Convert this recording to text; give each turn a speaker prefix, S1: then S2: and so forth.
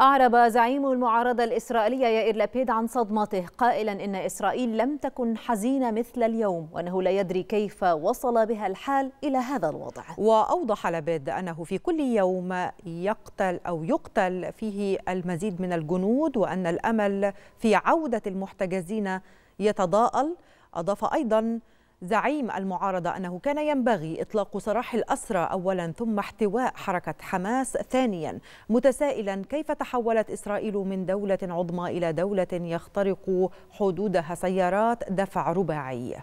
S1: أعرب زعيم المعارضة الإسرائيلية يائر لابيد عن صدمته قائلا إن إسرائيل لم تكن حزينة مثل اليوم وأنه لا يدري كيف وصل بها الحال إلى هذا الوضع
S2: وأوضح لابيد أنه في كل يوم يقتل أو يقتل فيه المزيد من الجنود وأن الأمل في عودة المحتجزين يتضاءل أضاف أيضا زعيم المعارضة أنه كان ينبغي إطلاق سراح الأسرى أولا ثم احتواء حركة حماس ثانيا متسائلا كيف تحولت إسرائيل من دولة عظمى إلى دولة يخترق حدودها سيارات دفع رباعي